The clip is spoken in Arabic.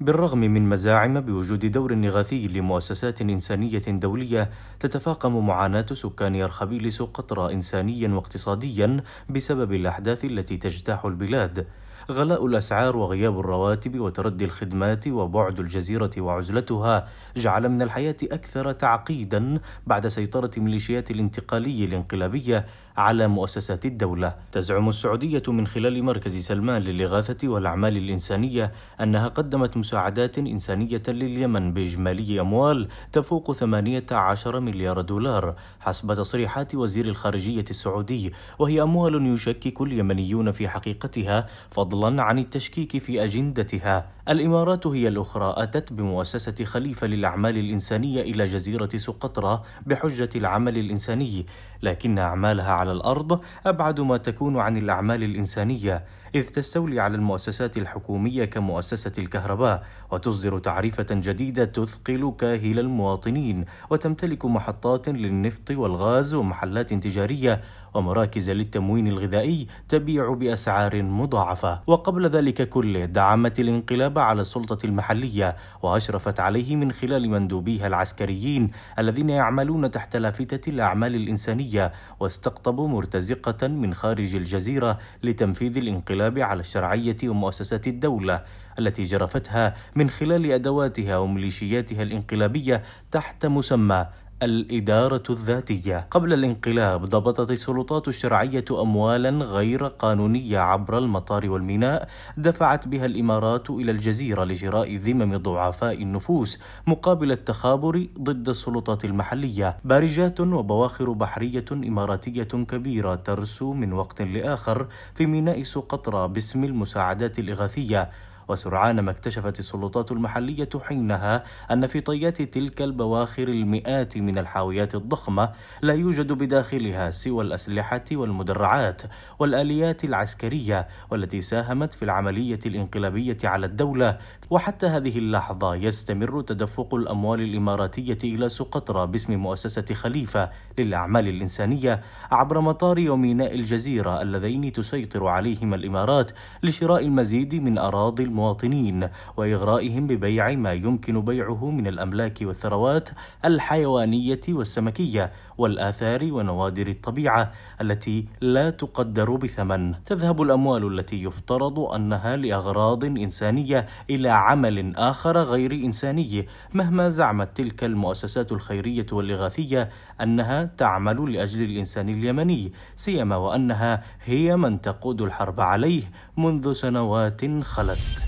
بالرغم من مزاعم بوجود دور إغاثي لمؤسسات إنسانية دولية تتفاقم معاناة سكان أرخبيلس سقطرى إنسانيا واقتصاديا بسبب الأحداث التي تجتاح البلاد غلاء الأسعار وغياب الرواتب وتردي الخدمات وبعد الجزيرة وعزلتها جعل من الحياة أكثر تعقيدا بعد سيطرة ميليشيات الانتقالي الانقلابية على مؤسسات الدولة تزعم السعودية من خلال مركز سلمان للإغاثة والأعمال الإنسانية أنها قدمت مساعدات إنسانية لليمن بإجمالي أموال تفوق 18 مليار دولار حسب تصريحات وزير الخارجية السعودي وهي أموال يشكك اليمنيون في حقيقتها فضلا فضلا عن التشكيك في أجندتها الإمارات هي الأخرى أتت بمؤسسة خليفة للأعمال الإنسانية إلى جزيرة سقطرى بحجة العمل الإنساني لكن أعمالها على الأرض أبعد ما تكون عن الأعمال الإنسانية إذ تستولي على المؤسسات الحكومية كمؤسسة الكهرباء وتصدر تعريفة جديدة تثقل كاهل المواطنين وتمتلك محطات للنفط والغاز ومحلات تجارية ومراكز للتموين الغذائي تبيع بأسعار مضاعفة وقبل ذلك كله دعمت الانقلاب على السلطة المحلية وأشرفت عليه من خلال مندوبيها العسكريين الذين يعملون تحت لافتة الأعمال الإنسانية واستقطبوا مرتزقة من خارج الجزيرة لتنفيذ الانقلاب الانقلاب على الشرعية ومؤسسات الدولة التي جرفتها من خلال أدواتها وميليشياتها الانقلابية تحت مسمى الإدارة الذاتية قبل الانقلاب ضبطت السلطات الشرعية أموالا غير قانونية عبر المطار والميناء دفعت بها الإمارات إلى الجزيرة لشراء ذمم ضعفاء النفوس مقابل التخابر ضد السلطات المحلية بارجات وبواخر بحرية إماراتية كبيرة ترسو من وقت لآخر في ميناء سقطرى باسم المساعدات الإغاثية وسرعان ما اكتشفت السلطات المحلية حينها أن في طيات تلك البواخر المئات من الحاويات الضخمة لا يوجد بداخلها سوى الأسلحة والمدرعات والآليات العسكرية والتي ساهمت في العملية الانقلابية على الدولة وحتى هذه اللحظة يستمر تدفق الأموال الإماراتية إلى سقطرى باسم مؤسسة خليفة للأعمال الإنسانية عبر مطار وميناء الجزيرة اللذين تسيطر عليهما الإمارات لشراء المزيد من أراضي المواطنين وإغرائهم ببيع ما يمكن بيعه من الأملاك والثروات الحيوانية والسمكية والآثار ونوادر الطبيعة التي لا تقدر بثمن تذهب الأموال التي يفترض أنها لأغراض إنسانية إلى عمل آخر غير إنساني مهما زعمت تلك المؤسسات الخيرية والإغاثية أنها تعمل لأجل الإنسان اليمني سيما وأنها هي من تقود الحرب عليه منذ سنوات خلت